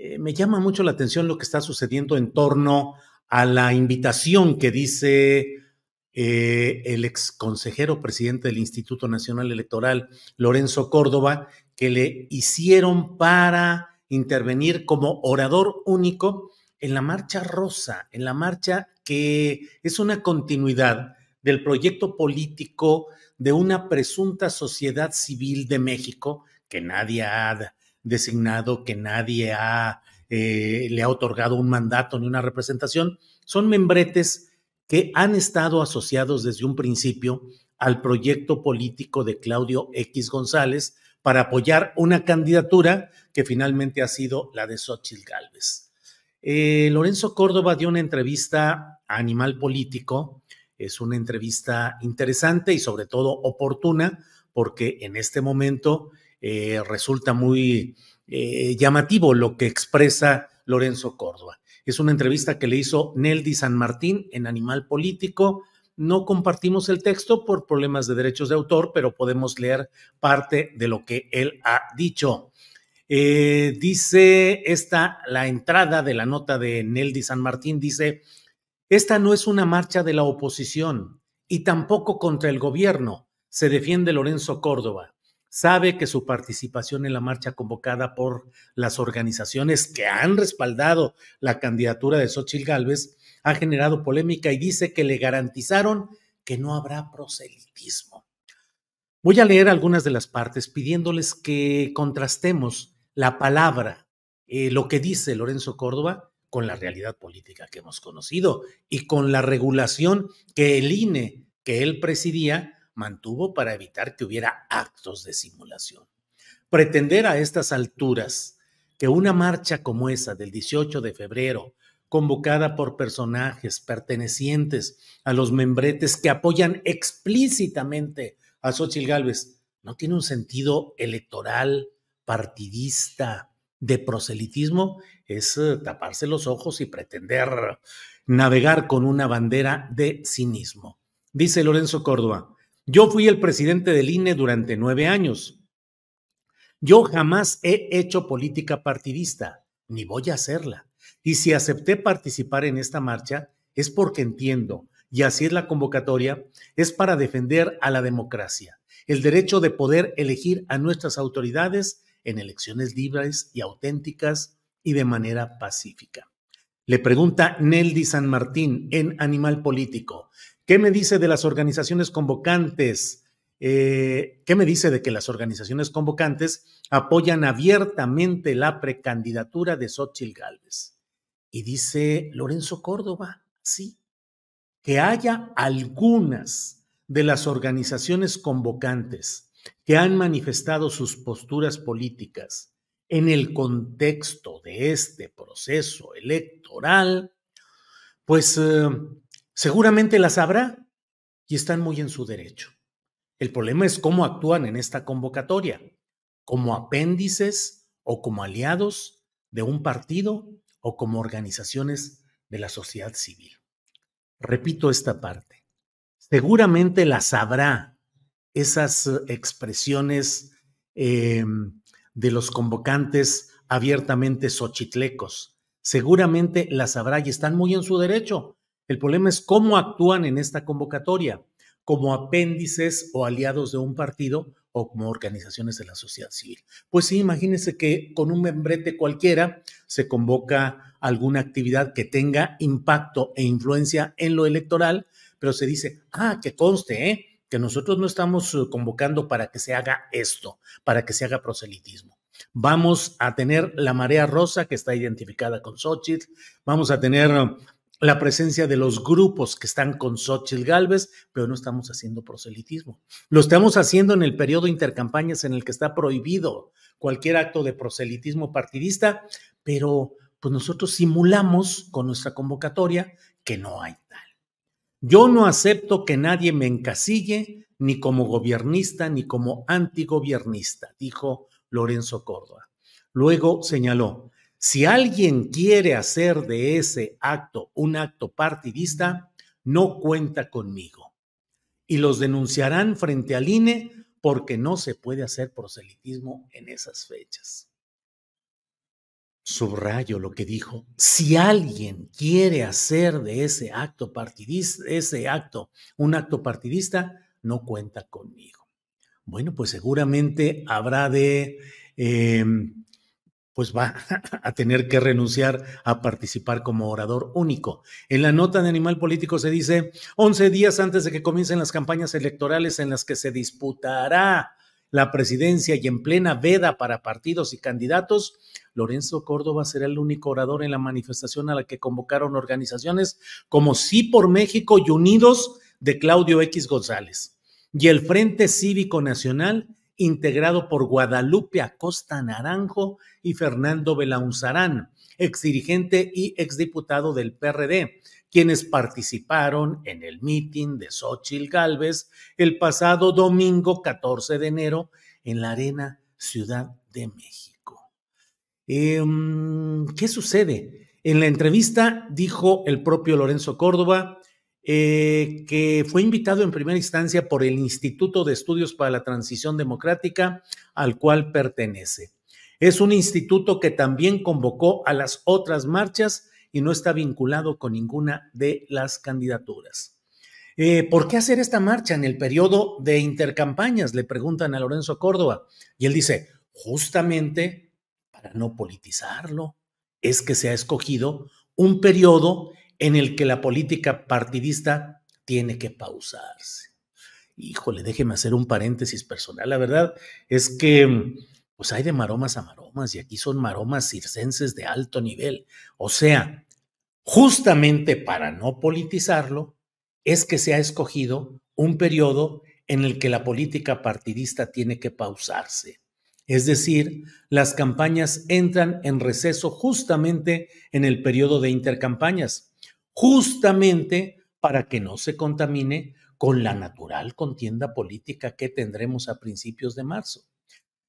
Eh, me llama mucho la atención lo que está sucediendo en torno a la invitación que dice eh, el ex consejero presidente del Instituto Nacional Electoral, Lorenzo Córdoba, que le hicieron para intervenir como orador único en la marcha rosa, en la marcha que es una continuidad del proyecto político de una presunta sociedad civil de México que nadie ha designado, que nadie eh, le ha otorgado un mandato ni una representación, son membretes que han estado asociados desde un principio al proyecto político de Claudio X González para apoyar una candidatura que finalmente ha sido la de Xochitl Gálvez. Eh, Lorenzo Córdoba dio una entrevista a Animal Político, es una entrevista interesante y sobre todo oportuna, porque en este momento eh, resulta muy eh, llamativo lo que expresa Lorenzo Córdoba. Es una entrevista que le hizo Neldi San Martín en Animal Político. No compartimos el texto por problemas de derechos de autor, pero podemos leer parte de lo que él ha dicho. Eh, dice esta, la entrada de la nota de Neldi San Martín dice, esta no es una marcha de la oposición y tampoco contra el gobierno, se defiende Lorenzo Córdoba sabe que su participación en la marcha convocada por las organizaciones que han respaldado la candidatura de Xochitl Gálvez ha generado polémica y dice que le garantizaron que no habrá proselitismo. Voy a leer algunas de las partes pidiéndoles que contrastemos la palabra, eh, lo que dice Lorenzo Córdoba, con la realidad política que hemos conocido y con la regulación que el INE, que él presidía, mantuvo para evitar que hubiera actos de simulación. Pretender a estas alturas que una marcha como esa del 18 de febrero, convocada por personajes pertenecientes a los membretes que apoyan explícitamente a Xochitl Gálvez, no tiene un sentido electoral, partidista, de proselitismo, es eh, taparse los ojos y pretender navegar con una bandera de cinismo. Dice Lorenzo Córdoba, yo fui el presidente del INE durante nueve años. Yo jamás he hecho política partidista, ni voy a hacerla. Y si acepté participar en esta marcha, es porque entiendo, y así es la convocatoria, es para defender a la democracia, el derecho de poder elegir a nuestras autoridades en elecciones libres y auténticas y de manera pacífica. Le pregunta Neldi San Martín en Animal Político, ¿Qué me dice de las organizaciones convocantes? Eh, ¿Qué me dice de que las organizaciones convocantes apoyan abiertamente la precandidatura de Xochitl Gálvez? Y dice Lorenzo Córdoba, sí, que haya algunas de las organizaciones convocantes que han manifestado sus posturas políticas en el contexto de este proceso electoral, pues eh, Seguramente las habrá y están muy en su derecho. El problema es cómo actúan en esta convocatoria, como apéndices o como aliados de un partido o como organizaciones de la sociedad civil. Repito esta parte. Seguramente las habrá esas eh, expresiones em, de los convocantes abiertamente sochitlecos. Seguramente las habrá y están muy en su derecho el problema es cómo actúan en esta convocatoria, como apéndices o aliados de un partido o como organizaciones de la sociedad civil. Pues sí, imagínense que con un membrete cualquiera se convoca alguna actividad que tenga impacto e influencia en lo electoral, pero se dice, ah, que conste, ¿eh? que nosotros no estamos eh, convocando para que se haga esto, para que se haga proselitismo. Vamos a tener la marea rosa que está identificada con Xochitl, vamos a tener la presencia de los grupos que están con Xochitl Galvez, pero no estamos haciendo proselitismo. Lo estamos haciendo en el periodo intercampañas en el que está prohibido cualquier acto de proselitismo partidista, pero pues nosotros simulamos con nuestra convocatoria que no hay tal. Yo no acepto que nadie me encasille ni como gobiernista ni como antigobiernista, dijo Lorenzo Córdoba. Luego señaló, si alguien quiere hacer de ese acto un acto partidista, no cuenta conmigo. Y los denunciarán frente al INE porque no se puede hacer proselitismo en esas fechas. Subrayo lo que dijo. Si alguien quiere hacer de ese acto partidista, ese acto, un acto partidista, no cuenta conmigo. Bueno, pues seguramente habrá de em, pues va a tener que renunciar a participar como orador único. En la nota de Animal Político se dice 11 días antes de que comiencen las campañas electorales en las que se disputará la presidencia y en plena veda para partidos y candidatos, Lorenzo Córdoba será el único orador en la manifestación a la que convocaron organizaciones como Sí por México y Unidos de Claudio X González y el Frente Cívico Nacional integrado por Guadalupe Acosta Naranjo y Fernando Belaunzarán, exdirigente y exdiputado del PRD, quienes participaron en el mitin de Xochil Gálvez el pasado domingo 14 de enero en la Arena Ciudad de México. Em, ¿Qué sucede? En la entrevista dijo el propio Lorenzo Córdoba eh, que fue invitado en primera instancia por el Instituto de Estudios para la Transición Democrática, al cual pertenece. Es un instituto que también convocó a las otras marchas y no está vinculado con ninguna de las candidaturas. Eh, ¿Por qué hacer esta marcha en el periodo de intercampañas? Le preguntan a Lorenzo Córdoba. Y él dice, justamente para no politizarlo, es que se ha escogido un periodo en el que la política partidista tiene que pausarse. Híjole, déjeme hacer un paréntesis personal. La verdad es que pues hay de maromas a maromas y aquí son maromas circenses de alto nivel. O sea, justamente para no politizarlo, es que se ha escogido un periodo en el que la política partidista tiene que pausarse. Es decir, las campañas entran en receso justamente en el periodo de intercampañas justamente para que no se contamine con la natural contienda política que tendremos a principios de marzo.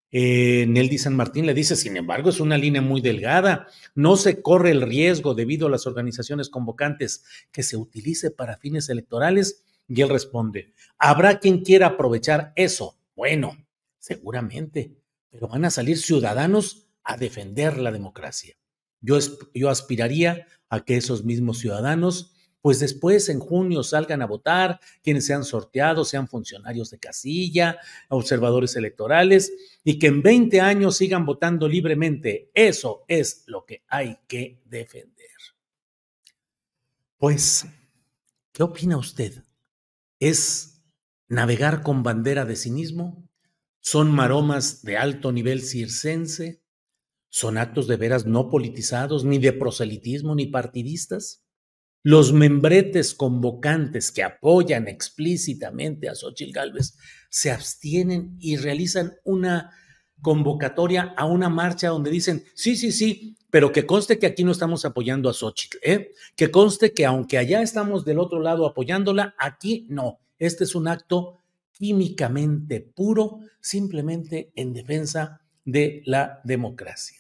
En eh, Neldi San Martín le dice, sin embargo, es una línea muy delgada, no se corre el riesgo debido a las organizaciones convocantes que se utilice para fines electorales. Y él responde, habrá quien quiera aprovechar eso. Bueno, seguramente, pero van a salir ciudadanos a defender la democracia. Yo, aspiraría a que esos mismos ciudadanos pues después en junio salgan a votar, quienes sean sorteados, sean funcionarios de casilla, observadores electorales, y que en 20 años sigan votando libremente. Eso es lo que hay que defender. Pues, ¿qué opina usted? ¿Es navegar con bandera de cinismo? ¿Son maromas de alto nivel circense? son actos de veras no politizados, ni de proselitismo, ni partidistas. Los membretes convocantes que apoyan explícitamente a Xochitl Gálvez se abstienen y realizan una convocatoria a una marcha donde dicen, sí, sí, sí, pero que conste que aquí no estamos apoyando a Xochitl, ¿eh? que conste que aunque allá estamos del otro lado apoyándola, aquí no. Este es un acto químicamente puro, simplemente en defensa de la democracia.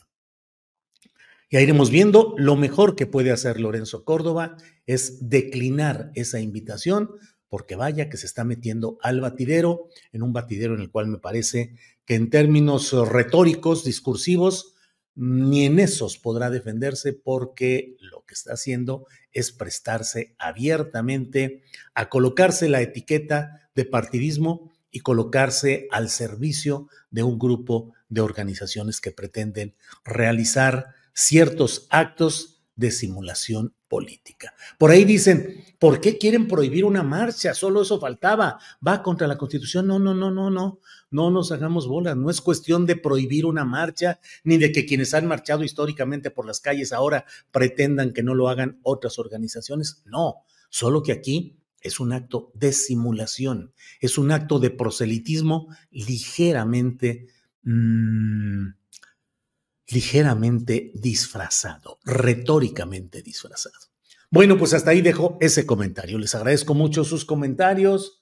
Ya iremos viendo, lo mejor que puede hacer Lorenzo Córdoba es declinar esa invitación, porque vaya que se está metiendo al batidero, en un batidero en el cual me parece que en términos retóricos, discursivos, ni en esos podrá defenderse porque lo que está haciendo es prestarse abiertamente a colocarse la etiqueta de partidismo y colocarse al servicio de un grupo de organizaciones que pretenden realizar ciertos actos de simulación política. Por ahí dicen, ¿por qué quieren prohibir una marcha? Solo eso faltaba. Va contra la Constitución. No, no, no, no, no. No nos hagamos bolas. No es cuestión de prohibir una marcha, ni de que quienes han marchado históricamente por las calles ahora pretendan que no lo hagan otras organizaciones. No, solo que aquí es un acto de simulación, es un acto de proselitismo ligeramente... Mm, ligeramente disfrazado, retóricamente disfrazado. Bueno, pues hasta ahí dejo ese comentario. Les agradezco mucho sus comentarios.